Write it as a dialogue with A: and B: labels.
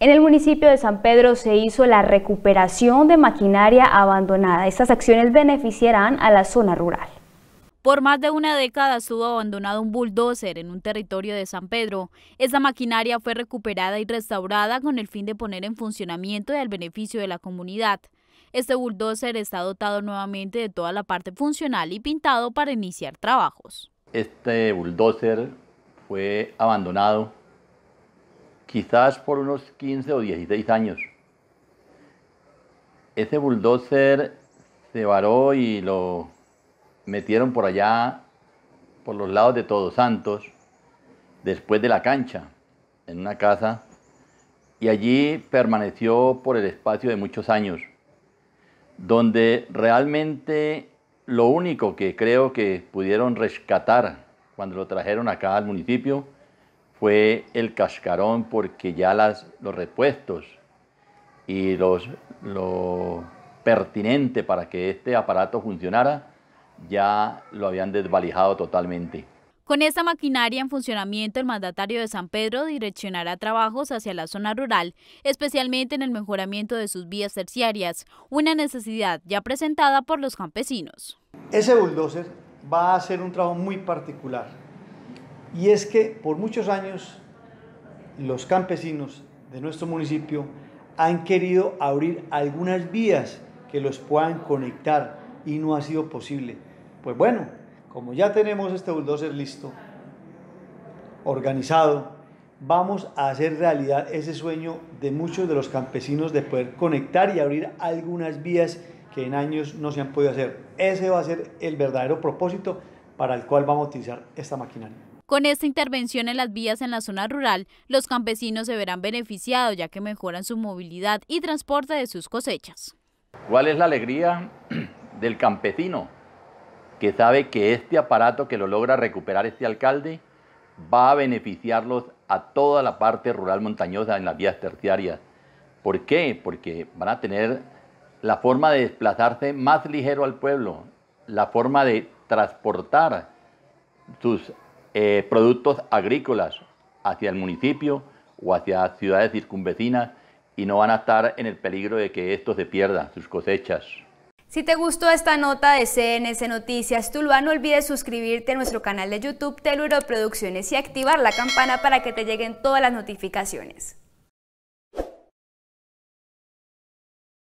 A: En el municipio de San Pedro se hizo la recuperación de maquinaria abandonada. Estas acciones beneficiarán a la zona rural. Por más de una década estuvo abandonado un bulldozer en un territorio de San Pedro. Esta maquinaria fue recuperada y restaurada con el fin de poner en funcionamiento y al beneficio de la comunidad. Este bulldozer está dotado nuevamente de toda la parte funcional y pintado para iniciar trabajos.
B: Este bulldozer fue abandonado quizás por unos 15 o 16 años. Ese bulldozer se varó y lo metieron por allá, por los lados de Todos Santos, después de la cancha, en una casa, y allí permaneció por el espacio de muchos años, donde realmente lo único que creo que pudieron rescatar cuando lo trajeron acá al municipio fue el cascarón porque ya las, los repuestos y los, lo pertinente para que este aparato funcionara ya lo habían desvalijado totalmente.
A: Con esta maquinaria en funcionamiento, el mandatario de San Pedro direccionará trabajos hacia la zona rural, especialmente en el mejoramiento de sus vías terciarias, una necesidad ya presentada por los campesinos.
C: Ese bulldozer va a ser un trabajo muy particular y es que por muchos años los campesinos de nuestro municipio han querido abrir algunas vías que los puedan conectar y no ha sido posible. Pues bueno, como ya tenemos este bulldozer listo, organizado, vamos a hacer realidad ese sueño de muchos de los campesinos de poder conectar y abrir algunas vías que en años no se han podido hacer. Ese va a ser el verdadero propósito para el cual vamos a utilizar esta maquinaria.
A: Con esta intervención en las vías en la zona rural, los campesinos se verán beneficiados ya que mejoran su movilidad y transporte de sus cosechas.
B: ¿Cuál es la alegría del campesino que sabe que este aparato que lo logra recuperar este alcalde va a beneficiarlos a toda la parte rural montañosa en las vías terciarias? ¿Por qué? Porque van a tener la forma de desplazarse más ligero al pueblo, la forma de transportar sus eh, productos agrícolas hacia el municipio o hacia ciudades circunvecinas y no van a estar en el peligro de que esto se pierda, sus cosechas.
A: Si te gustó esta nota de CNS Noticias Tuluá, no olvides suscribirte a nuestro canal de YouTube Teluro Producciones y activar la campana para que te lleguen todas las notificaciones.